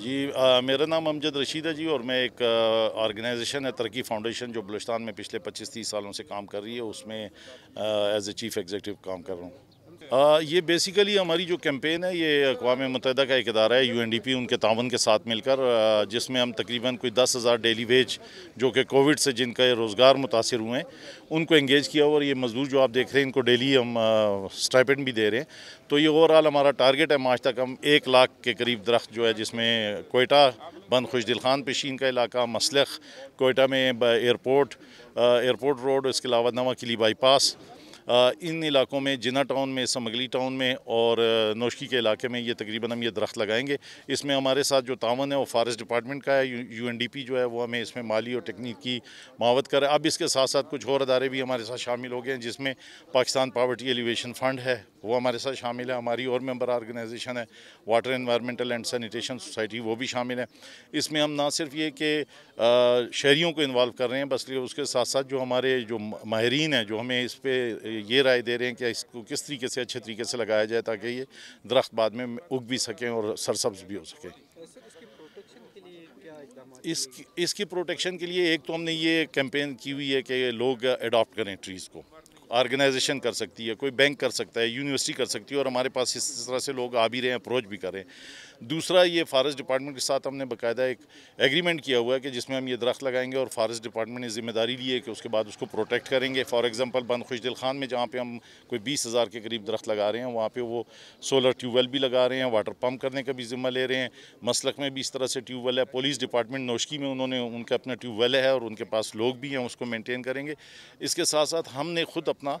जी आ, मेरा नाम अमजद रशीद है जी और मैं एक ऑर्गेनाइजेशन है तरक्की फाउंडेशन जो बलुस्तान में पिछले 25-30 सालों से काम कर रही है उसमें एज ए चीफ़ एग्जीक्यूटिव काम कर रहा हूँ आ, ये बेसिकली हमारी जो कैंपेन है ये अकवा मुतहदा का एक अदारा है यू एन डी पी उनके तावन के साथ मिलकर जिसमें हम तकरीबन कोई दस हज़ार डेली वेज जो कि कोविड से जिनका रोज़गार मुतासर हुए हैं उनको इंगेज किया और ये मजदूर जो आप देख रहे हैं इनको डेली हम स्टाइपेंड भी दे रहे हैं तो ये ओवरऑल हमारा टारगेट है मार्च तक हम एक लाख के करीब दरख्त जो है जिसमें कोयटा बंद खुश दिल खान पेशीन का इलाका मसलख कोयटा में एयरपोर्ट एयरपोर्ट रोड इसके अलावा नवा किली बाईपास इन इलाकों में जिना टाउन में समगली टाउन में और नौशकी के इलाके में ये तकरीबन हम ये दरख्त लगाएंगे इसमें हमारे साथ जो तावन है वो फॉरेस्ट डिपार्टमेंट का है यू एन डी पी जो है वो हमें इसमें माली और की मावत कर अब इसके साथ साथ कुछ और अदारे भी हमारे साथ शामिल हो गए हैं जिसमें पाकिस्तान पावर्टी एलिवेशन फंड है वो हमारे साथ शामिल है हमारी और मेम्बर आर्गनाइजेशन है water environmental and sanitation society वो भी शामिल है इसमें हम ना सिर्फ ये कि शहरीों को इन्वॉल्व कर रहे हैं बस उसके साथ साथ जो हमारे जो माहरीन हैं जो हमें इस पर ये राय दे रहे हैं कि इसको किस तरीके से अच्छे तरीके से लगाया जाए ताकि ये दरख्त बाद में उग भी सकें और सरसब्ज भी हो सकें इसकी इसकी प्रोटेक्शन के लिए एक तो हमने ये कैंपेन की हुई है कि लोग अडॉप्ट करें ट्रीज़ को ऑर्गेनाइजेशन कर सकती है कोई बैंक कर सकता है यूनिवर्सिटी कर सकती है और हमारे पास इस तरह से लोग आ भी रहे हैं अप्रोच भी कर रहे हैं दूसरा ये फॉरेस्ट डिपार्टमेंट के साथ हमने बाकायदा एक एग्रीमेंट किया हुआ है कि जिसमें हम ये दरख्त लगाएंगे और फॉरेस्ट डिपार्टमेंट ने जिम्मेदारी ली है कि उसके बाद उसको प्रोटेक्ट करेंगे फॉर एग्ज़ाम्पल बंद खुश दिल खान में जहाँ पर हम कोई बीस हज़ार के करीब दरख्त लगा रहे हैं वहाँ पर वो सोलर ट्यूबवेल भी लगा रहे हैं वाटर पम्प करने का भी ज़िम्मा ले रहे हैं मसलक में भी इस तरह से ट्यूबवेल है पुलिस डिपार्टमेंट नौशकी में उन्होंने उनका अपना ट्यूबवेल है और उनके पास लोग भी हैं उसको मेनटेन करेंगे इसके साथ साथ हमने खुद अपना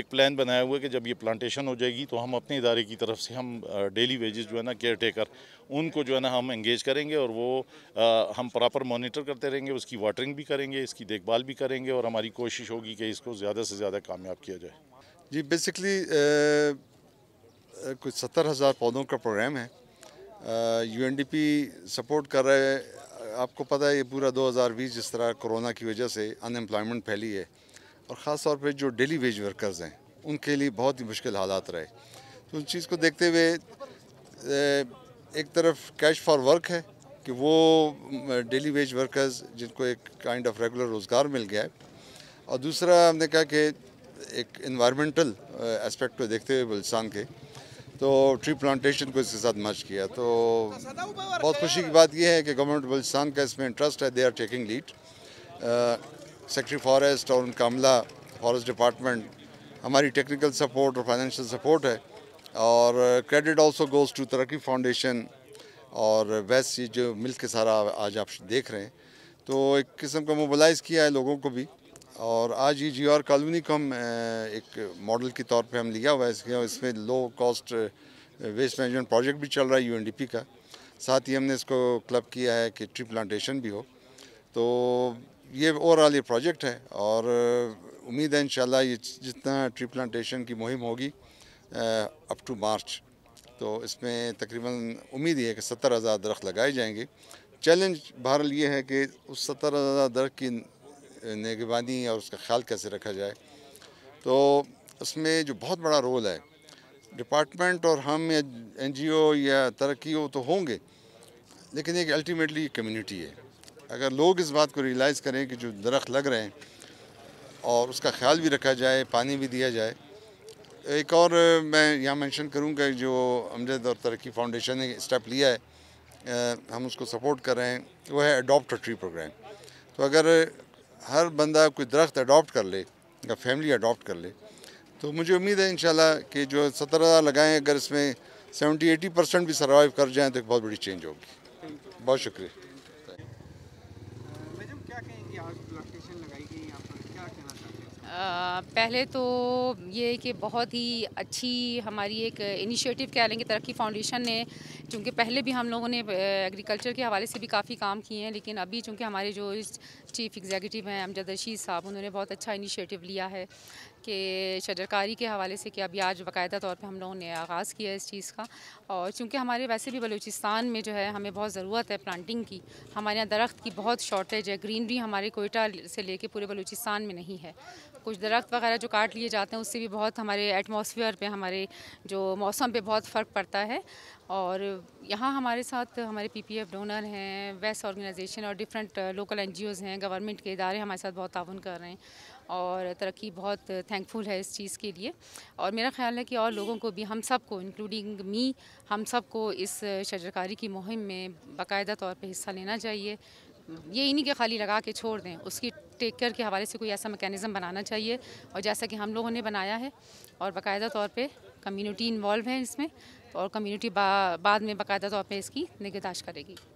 एक प्लान बनाया हुआ है कि जब ये प्लांटेशन हो जाएगी तो हम अपने इदारे की तरफ से हम डेली वेजेस जो है ना केयर टेकर उनको जो है ना हम इंगेज करेंगे और वो आ, हम प्रॉपर मॉनिटर करते रहेंगे उसकी वाटरिंग भी करेंगे इसकी देखभाल भी करेंगे और हमारी कोशिश होगी कि इसको ज़्यादा से ज़्यादा कामयाब किया जाए जी बेसिकली कुछ सत्तर हज़ार पौधों का प्रोग्राम है यू सपोर्ट कर रहे हैं आपको पता है ये पूरा 2020 जिस तरह कोरोना की वजह से अनएम्प्लॉयमेंट फैली है और ख़ास तौर पर जो डेली वेज वर्कर्स हैं उनके लिए बहुत ही मुश्किल हालात रहे तो उन चीज़ को देखते हुए एक तरफ कैश फॉर वर्क है कि वो डेली वेज वर्कर्स जिनको एक काइंड ऑफ रेगुलर रोज़गार मिल गया है और दूसरा हमने कहा कि एक इन्वायरमेंटल एस्पेक्ट को देखते हुए बलिस्तान के तो ट्री प्लांटेशन को इसके साथ मर्ज किया तो बहुत खुशी की बात यह है कि गवर्नमेंट बलिस्तान का इसमें इंटरेस्ट है they are taking lead secretary forest और उनका अमला फॉरेस्ट डिपार्टमेंट हमारी टेक्निकल सपोर्ट और फाइनेंशियल सपोर्ट है और credit also goes to Taraqqee foundation और वैस ये जो मिल के सारा आज आप देख रहे हैं तो एक किस्म का मोबलाइज़ किया है लोगों को भी और आज ये जी आर कॉलोनी को हम एक मॉडल के तौर पे हम लिया हुआ है इसके इसमें low cost waste management project भी चल रहा है यूएनडीपी का साथ ही हमने इसको क्लब किया है कि ट्री प्लांटेशन भी हो तो ये ओवरऑल ये प्रोजेक्ट है और uh, उम्मीद है इंशाल्लाह ये जितना ट्री प्लांटेशन की मुहिम होगी अप टू मार्च तो इसमें तकरीबन उम्मीद ये है कि सत्तर हज़ार दरख्त लगाए जाएंगे चैलेंज बहरल ये है कि उस सत्तर हज़ार दरख्त की निगरानी और उसका ख्याल कैसे रखा जाए तो उसमें जो बहुत बड़ा रोल है डिपार्टमेंट और हम या एन या तरक्की तो होंगे लेकिन एक अल्टीमेटली कम्यूनिटी है अगर लोग इस बात को रियलाइज़ करें कि जो दरख्त लग रहे हैं और उसका ख्याल भी रखा जाए पानी भी दिया जाए एक और मैं यहाँ मेंशन करूँगा जो अमजद और तरक्की फाउंडेशन ने स्टेप लिया है हम उसको सपोर्ट कर रहे हैं वो है अडोप्ट ट्री प्रोग्राम तो अगर हर बंदा कोई दरख्त अडोप्ट कर ले या फैमिली अडोप्ट कर ले तो मुझे उम्मीद है इन कि जो सत्रह हज़ार लगाएँ अगर इसमें सेवेंटी एटी परसेंट भी सर्वाइव कर जाएँ तो एक बहुत बड़ी चेंज होगी बहुत शुक्रिया पहले तो ये कि बहुत ही अच्छी हमारी एक इनिशिएटिव कह लेंगे तरक्की फाउंडेशन ने चूँकि पहले भी हम लोगों ने एग्रीकल्चर के हवाले से भी काफ़ी काम किए हैं लेकिन अभी चूँकि हमारे जो इस चीफ़ एग्जीक्यूटिव हैं अमजद रशीद साहब उन्होंने बहुत अच्छा इनिशिएटिव लिया है कि शजरकारी के हवाले से कि अभी आज बाकायदा तौर पे हम लोगों ने आगाज़ किया है इस चीज़ का और चूँकि हमारे वैसे भी बलूचिस्तान में जो है हमें बहुत ज़रूरत है प्लांटिंग की हमारे यहाँ दरख्त की बहुत शॉर्टेज है ग्रीनरी हमारे कोयटा से लेके पूरे बलूचिस्तान में नहीं है कुछ दरख्त वगैरह जो काट लिए जाते हैं उससे भी बहुत हमारे एटमोसफियर पर हमारे जो मौसम पर बहुत फ़र्क पड़ता है और यहाँ हमारे साथ हमारे पीपीएफ डोनर हैं वेस्ट ऑर्गेनाइजेशन और डिफरेंट लोकल एनजीओज़ हैं गवर्नमेंट के इदारे हमारे साथ बहुत ताउन कर रहे हैं और तरक्की बहुत थैंकफुल है इस चीज़ के लिए और मेरा ख्याल है कि और लोगों को भी हम सब को इंक्लूडिंग मी हम सब को इस शजरकारी की मुहिम में बाकायदा तौर पर हिस्सा लेना चाहिए ये इन्हीं के खाली लगा के छोड़ दें उसकी टेक केयर के हवाले से कोई ऐसा मैकेनिज़्म बनाना चाहिए और जैसा कि हम लोगों ने बनाया है और बाकायदा तौर पर कम्यूनिटी इन्वॉल्व है इसमें और कम्युनिटी बा, बाद में बाकायदा तौर पर इसकी निगहदाश्त करेगी